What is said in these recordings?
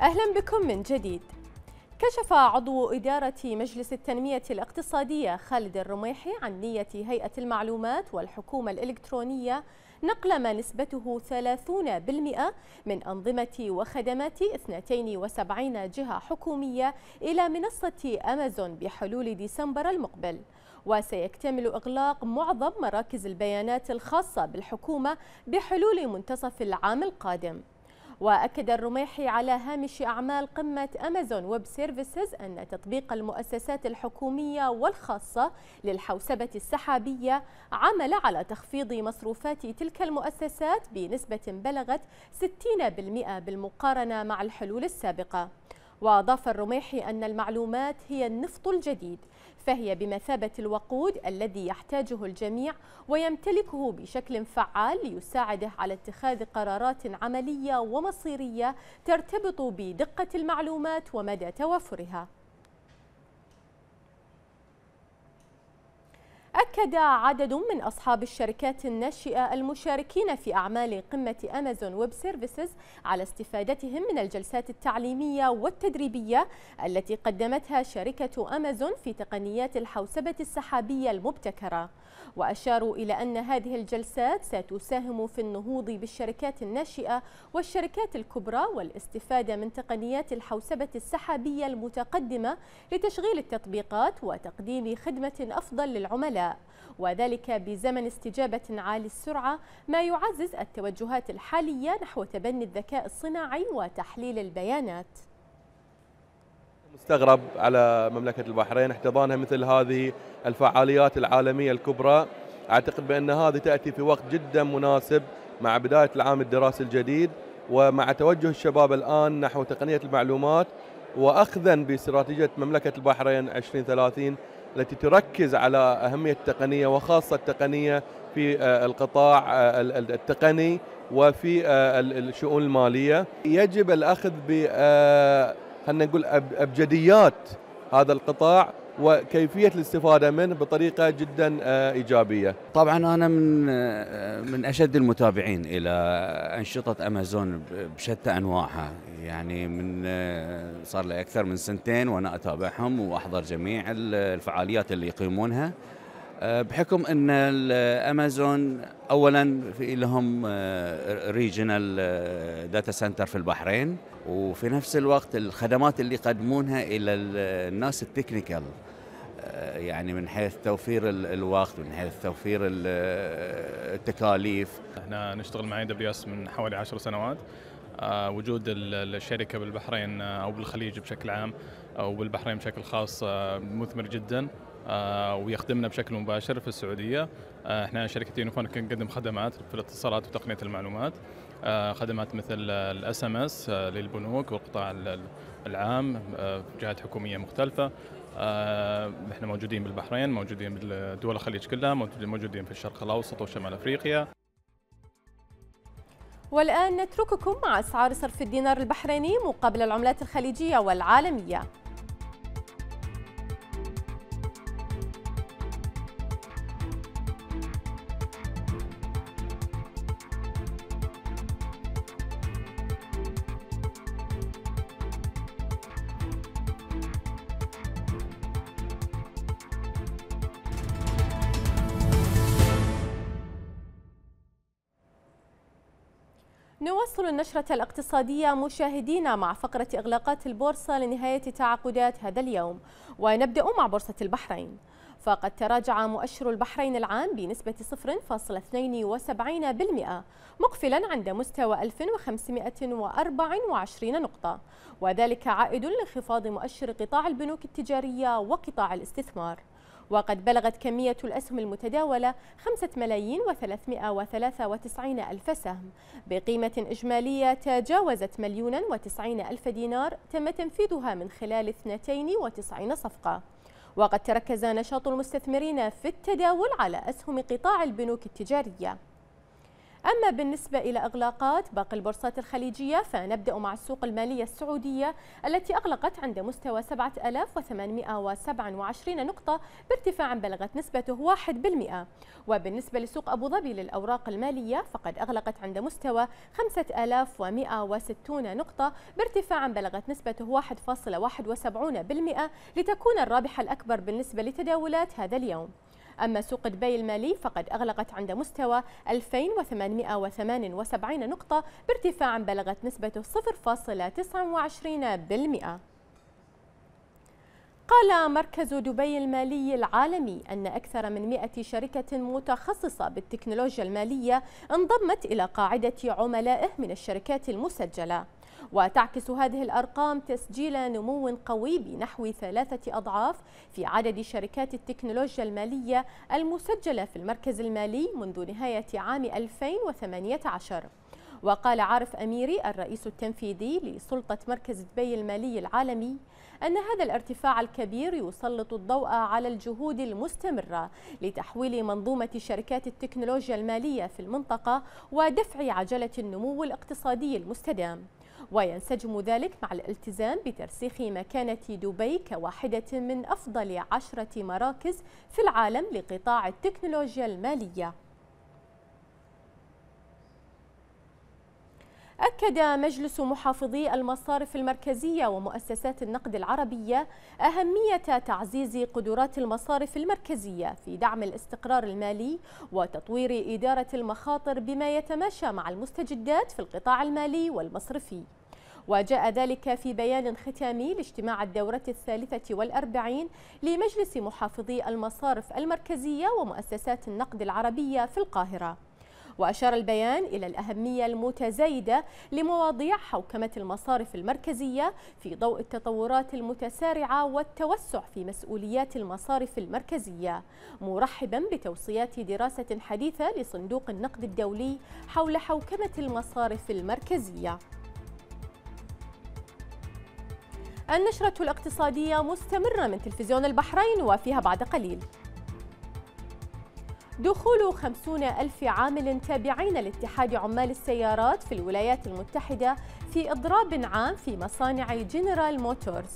أهلا بكم من جديد كشف عضو إدارة مجلس التنمية الاقتصادية خالد الرميحي عن نية هيئة المعلومات والحكومة الإلكترونية نقل ما نسبته 30% من أنظمة وخدمات 72 جهة حكومية إلى منصة أمازون بحلول ديسمبر المقبل وسيكتمل إغلاق معظم مراكز البيانات الخاصة بالحكومة بحلول منتصف العام القادم وأكد الرميحي على هامش أعمال قمة أمازون ويب سيرفيسز أن تطبيق المؤسسات الحكومية والخاصة للحوسبة السحابية عمل على تخفيض مصروفات تلك المؤسسات بنسبة بلغت 60% بالمقارنة مع الحلول السابقة. وأضاف الرميحي أن المعلومات هي النفط الجديد فهي بمثابة الوقود الذي يحتاجه الجميع ويمتلكه بشكل فعال ليساعده على اتخاذ قرارات عملية ومصيرية ترتبط بدقة المعلومات ومدى توفرها أكد عدد من أصحاب الشركات الناشئة المشاركين في أعمال قمة أمازون ويب سيرفيسز على استفادتهم من الجلسات التعليمية والتدريبية التي قدمتها شركة أمازون في تقنيات الحوسبة السحابية المبتكرة وأشاروا إلى أن هذه الجلسات ستساهم في النهوض بالشركات الناشئة والشركات الكبرى والاستفادة من تقنيات الحوسبة السحابية المتقدمة لتشغيل التطبيقات وتقديم خدمة أفضل للعملاء وذلك بزمن استجابة عالي السرعة ما يعزز التوجهات الحالية نحو تبني الذكاء الصناعي وتحليل البيانات مستغرب على مملكة البحرين احتضانها مثل هذه الفعاليات العالمية الكبرى أعتقد بأن هذه تأتي في وقت جدا مناسب مع بداية العام الدراسي الجديد ومع توجه الشباب الآن نحو تقنية المعلومات وأخذا باستراتيجية مملكة البحرين 2030 التي تركز على أهمية التقنية وخاصة التقنية في آه، القطاع آه، التقني وفي آه، الشؤون المالية يجب الأخذ ب خلينا نقول أبجديات هذا القطاع وكيفيه الاستفاده منه بطريقه جدا آه، ايجابيه. طبعا انا من آه، من اشد المتابعين الى انشطه امازون بشتى انواعها، يعني من آه، صار لي اكثر من سنتين وانا اتابعهم واحضر جميع الفعاليات اللي يقيمونها. آه، بحكم ان الامازون اولا في لهم ريجنال داتا سنتر في البحرين وفي نفس الوقت الخدمات اللي يقدمونها الى الناس التكنيكال آه، يعني من حيث توفير الوقت من حيث توفير التكاليف احنا نشتغل مع اي دبليو اس من حوالي 10 سنوات آه، وجود الشركه بالبحرين او بالخليج بشكل عام او بالبحرين بشكل خاص مثمر جدا آه، ويخدمنا بشكل مباشر في السعوديه آه، احنا شركه يونيفون نقدم خدمات في الاتصالات وتقنيه المعلومات آه، خدمات مثل الاس ام اس للبنوك والقطاع العام جهات حكوميه مختلفه احنا موجودين بالبحرين موجودين بدول الخليج كلها موجودين في الشرق الاوسط وشمال افريقيا والان نترككم مع اسعار صرف الدينار البحريني مقابل العملات الخليجيه والعالميه نواصل النشرة الاقتصادية مشاهدينا مع فقرة إغلاقات البورصة لنهاية تعاقدات هذا اليوم ونبدأ مع بورصة البحرين فقد تراجع مؤشر البحرين العام بنسبة 0.72% مقفلا عند مستوى 1524 نقطة وذلك عائد لانخفاض مؤشر قطاع البنوك التجارية وقطاع الاستثمار وقد بلغت كمية الأسهم المتداولة 5 ملايين و393 ألف سهم بقيمة إجمالية تجاوزت و90 ألف دينار تم تنفيذها من خلال 92 صفقة وقد تركز نشاط المستثمرين في التداول على أسهم قطاع البنوك التجارية أما بالنسبة إلى إغلاقات باقي البورصات الخليجية فنبدأ مع السوق المالية السعودية التي أغلقت عند مستوى 7827 نقطة بارتفاع بلغت نسبته 1% وبالنسبة لسوق أبو ظبي للأوراق المالية فقد أغلقت عند مستوى 5160 نقطة بارتفاع بلغت نسبته 1.71% لتكون الرابحة الأكبر بالنسبة لتداولات هذا اليوم أما سوق دبي المالي فقد أغلقت عند مستوى 2878 نقطة بارتفاع بلغت نسبته 0.29%. قال مركز دبي المالي العالمي أن أكثر من 100 شركة متخصصة بالتكنولوجيا المالية انضمت إلى قاعدة عملائه من الشركات المسجلة وتعكس هذه الأرقام تسجيل نمو قوي بنحو ثلاثة أضعاف في عدد شركات التكنولوجيا المالية المسجلة في المركز المالي منذ نهاية عام 2018 وقال عارف أميري الرئيس التنفيذي لسلطة مركز دبي المالي العالمي أن هذا الارتفاع الكبير يسلط الضوء على الجهود المستمرة لتحويل منظومة شركات التكنولوجيا المالية في المنطقة ودفع عجلة النمو الاقتصادي المستدام وينسجم ذلك مع الالتزام بترسيخ مكانة دبي كواحدة من أفضل عشرة مراكز في العالم لقطاع التكنولوجيا المالية أكد مجلس محافظي المصارف المركزية ومؤسسات النقد العربية أهمية تعزيز قدرات المصارف المركزية في دعم الاستقرار المالي وتطوير إدارة المخاطر بما يتماشى مع المستجدات في القطاع المالي والمصرفي وجاء ذلك في بيان ختامي لاجتماع الدورة الثالثة والأربعين لمجلس محافظي المصارف المركزية ومؤسسات النقد العربية في القاهرة وأشار البيان إلى الأهمية المتزايدة لمواضيع حوكمة المصارف المركزية في ضوء التطورات المتسارعة والتوسع في مسؤوليات المصارف المركزية مرحبا بتوصيات دراسة حديثة لصندوق النقد الدولي حول حوكمة المصارف المركزية النشرة الاقتصادية مستمرة من تلفزيون البحرين وفيها بعد قليل دخول خمسون ألف عامل تابعين لاتحاد عمال السيارات في الولايات المتحدة في إضراب عام في مصانع جنرال موتورز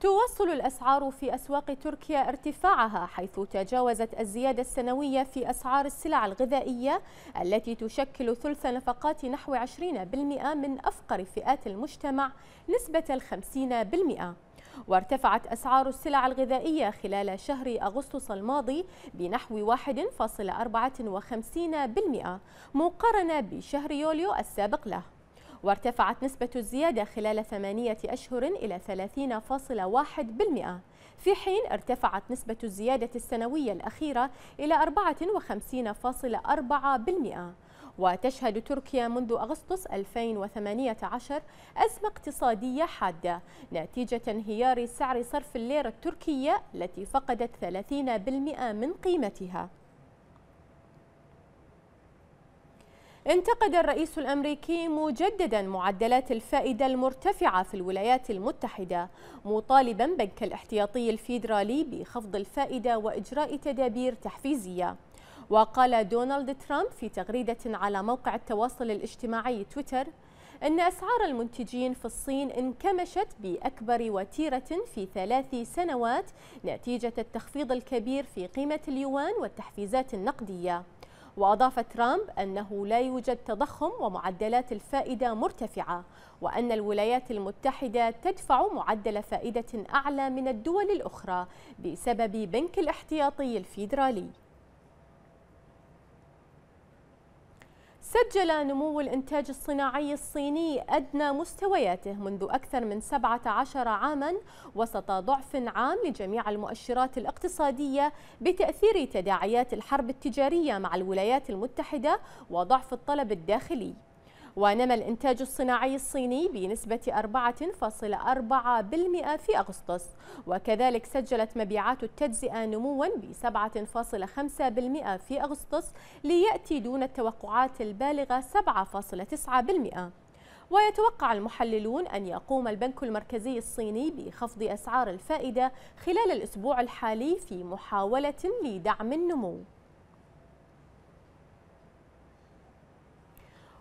تواصل الأسعار في أسواق تركيا ارتفاعها حيث تجاوزت الزيادة السنوية في أسعار السلع الغذائية التي تشكل ثلث نفقات نحو 20% من أفقر فئات المجتمع نسبة 50% وارتفعت أسعار السلع الغذائية خلال شهر أغسطس الماضي بنحو 1.54% مقارنة بشهر يوليو السابق له وارتفعت نسبة الزيادة خلال ثمانية أشهر إلى 30.1% في حين ارتفعت نسبة الزيادة السنوية الأخيرة إلى 54.4% وتشهد تركيا منذ أغسطس 2018 أزمة اقتصادية حادة نتيجة انهيار سعر صرف الليرة التركية التي فقدت 30% من قيمتها انتقد الرئيس الامريكي مجددا معدلات الفائده المرتفعه في الولايات المتحده مطالبا بنك الاحتياطي الفيدرالي بخفض الفائده واجراء تدابير تحفيزيه وقال دونالد ترامب في تغريده على موقع التواصل الاجتماعي تويتر ان اسعار المنتجين في الصين انكمشت باكبر وتيره في ثلاث سنوات نتيجه التخفيض الكبير في قيمه اليوان والتحفيزات النقديه وأضاف ترامب أنه لا يوجد تضخم ومعدلات الفائدة مرتفعة وأن الولايات المتحدة تدفع معدل فائدة أعلى من الدول الأخرى بسبب بنك الاحتياطي الفيدرالي سجل نمو الإنتاج الصناعي الصيني أدنى مستوياته منذ أكثر من 17 عاما وسط ضعف عام لجميع المؤشرات الاقتصادية بتأثير تداعيات الحرب التجارية مع الولايات المتحدة وضعف الطلب الداخلي ونمى الإنتاج الصناعي الصيني بنسبة 4.4% في أغسطس وكذلك سجلت مبيعات التجزئة نموا ب 7.5% في أغسطس ليأتي دون التوقعات البالغة 7.9% ويتوقع المحللون أن يقوم البنك المركزي الصيني بخفض أسعار الفائدة خلال الأسبوع الحالي في محاولة لدعم النمو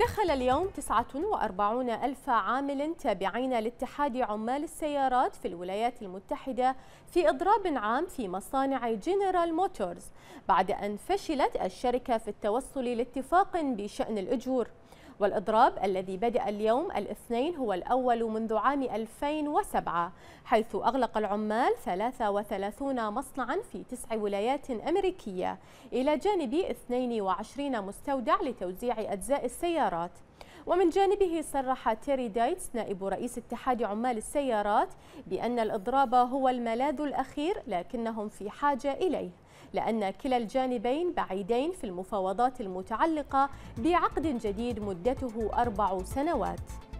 دخل اليوم 49 ألف عامل تابعين لاتحاد عمال السيارات في الولايات المتحدة في إضراب عام في مصانع جنرال موتورز بعد أن فشلت الشركة في التوصل لاتفاق بشأن الأجور والإضراب الذي بدأ اليوم الاثنين هو الأول منذ عام 2007 حيث أغلق العمال 33 مصنعا في تسع ولايات أمريكية إلى جانب 22 مستودع لتوزيع أجزاء السيارات ومن جانبه صرح تيري دايتس نائب رئيس اتحاد عمال السيارات بأن الإضراب هو الملاذ الأخير لكنهم في حاجة إليه لأن كلا الجانبين بعيدين في المفاوضات المتعلقة بعقد جديد مدته أربع سنوات